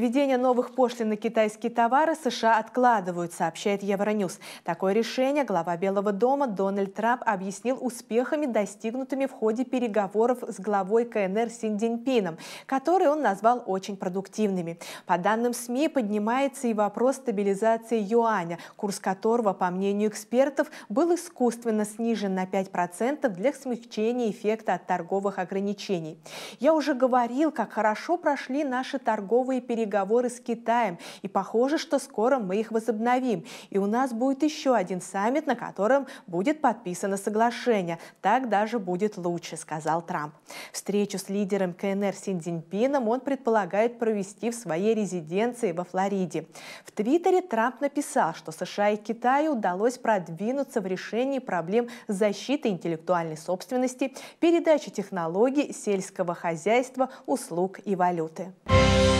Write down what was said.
Введение новых пошлин на китайские товары США откладывают, сообщает Евроньюз. Такое решение глава Белого дома Дональд Трамп объяснил успехами, достигнутыми в ходе переговоров с главой КНР Синдзиньпином, которые он назвал очень продуктивными. По данным СМИ, поднимается и вопрос стабилизации юаня, курс которого, по мнению экспертов, был искусственно снижен на 5% для смягчения эффекта от торговых ограничений. Я уже говорил, как хорошо прошли наши торговые переговоры переговоры с Китаем, и похоже, что скоро мы их возобновим. И у нас будет еще один саммит, на котором будет подписано соглашение. Так даже будет лучше, сказал Трамп. Встречу с лидером КНР Синдзиньпином он предполагает провести в своей резиденции во Флориде. В Твиттере Трамп написал, что США и Китаю удалось продвинуться в решении проблем защиты интеллектуальной собственности, передачи технологий, сельского хозяйства, услуг и валюты. Thank you